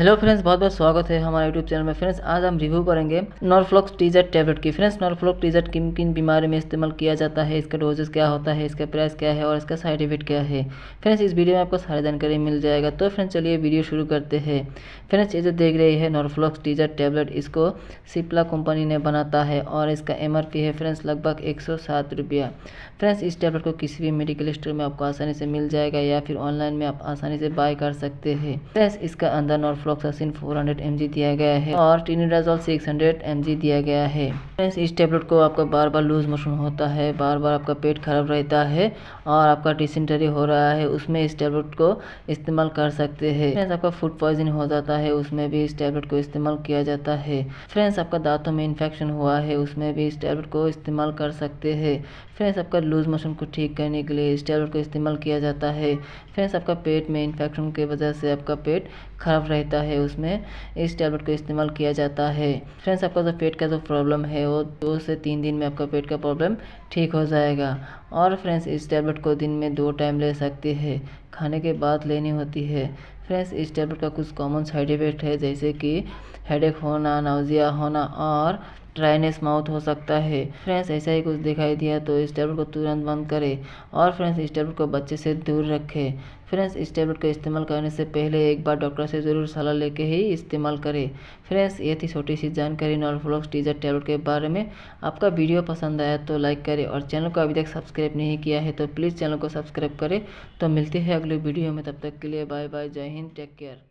hello friends बहुत बहुत स्वागत है हमारे यूट्यूब चैनल में फ्रेंड्स आज हम रिव्यू करेंगे नॉर्फ्लॉक्स टीजट टैबलेट की फ्रेंड्स नॉर्फ्लॉक्स टीजट किन किन बीमारी में इस्तेमाल किया जाता है इसका डोजेस क्या होता है इसका प्राइस क्या है और इसका साइड इफेक्ट क्या है फ्रेंड्स इस वीडियो में आपको सारी जानकारी मिल जाएगा तो फ्रेंड्स चलिए वीडियो शुरू करते हैं फ्रेंड्स ये जो देख रही है नॉर्फ्लॉक्स टीजर टैबलेट इसको सिप्ला कंपनी ने बनाता है और इसका एम है फ्रेंड्स लगभग एक रुपया फ्रेंड्स इस टैबलेट को किसी भी मेडिकल स्टोर में आपको आसानी से मिल जाएगा या फिर ऑनलाइन में आप आसानी से बाय कर सकते हैं फ्रेंड्स इसका अंदर नॉर्फ्लॉक्स फ्लोक्सासिन 400 mg दिया गया है और टीनिडाजोल 600 mg दिया गया है फ्रेंड्स इस टेबलेट को आपका बार बार लूज मोशन होता है बार बार आपका पेट खराब रहता है और आपका डिसेंटरी हो रहा है उसमें इस टेबलेट को इस्तेमाल कर सकते हैं फ्रेंड्स आपका फूड पॉइजन हो जाता है उसमें भी इस टेबलेट को इस्तेमाल किया जाता है फ्रेंड्स आपका दांतों में इन्फेक्शन हुआ है उसमें भी इस टेबलेट को इस्तेमाल कर सकते हैं फ्रेंड्स आपका लूज मोशन को ठीक करने के लिए इस टेबलेट को इस्तेमाल किया जाता है फ्रेंड्स आपका पेट में इन्फेक्शन की वजह से आपका पेट खराब रहता है होता है उसमें इस टैबलेट का इस्तेमाल किया जाता है फ्रेंड्स आपका जो पेट का जो प्रॉब्लम है वो दो से तीन दिन में आपका पेट का प्रॉब्लम ठीक हो जाएगा और फ्रेंड्स इस टैबलेट को दिन में दो टाइम ले सकते हैं खाने के बाद लेनी होती है फ्रेंड्स इस टैबलेट का कुछ कॉमन साइड इफेक्ट है जैसे कि हेडेक होना नाउजिया होना और ड्राइनेस माउथ हो सकता है फ्रेंड्स ऐसा ही कुछ दिखाई दिया तो इस टेबलेट को तुरंत बंद करें और फ्रेंड्स इस टैबलेट को बच्चे से दूर रखें फ्रेंड्स इस टेबलेट को इस्तेमाल करने से पहले एक बार डॉक्टर से ज़रूर सलाह लेके ही इस्तेमाल करें फ्रेंड्स ये थी छोटी सी जानकारी फ्लॉक्स टीजर टैबलेट के बारे में आपका वीडियो पसंद आया तो लाइक करें और चैनल को अभी तक सब्सक्राइब नहीं किया है तो प्लीज़ चैनल को सब्सक्राइब करें तो मिलते हैं अगले वीडियो में तब तक के लिए बाय बाय जय हिंद टेक केयर